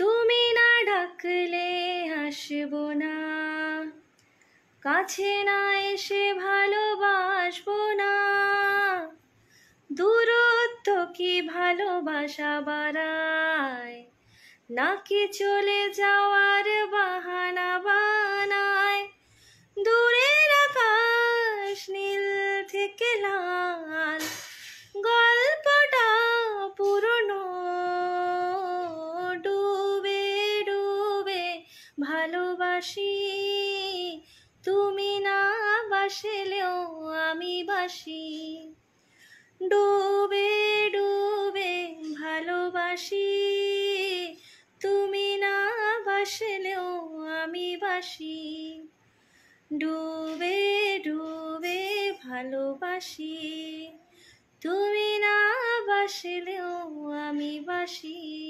তুমি না ডাকলে আসব না কাছে না এসে ভালোবাসব না দূরত্ব কি ভালোবাসা বাড়ায় নাকি চলে যাওয়ার বাহানা বানায় দূরের আকাশ নীল থেকে লাল ভালোবাসি তুমি না বাসলেও আমি বাসি ডুবে ডুবে ভালোবাসি তুমি না বাসলেও আমি বাসি ডুবে ডুবে ভালোবাসি তুমি না বাসলেও আমি বাসি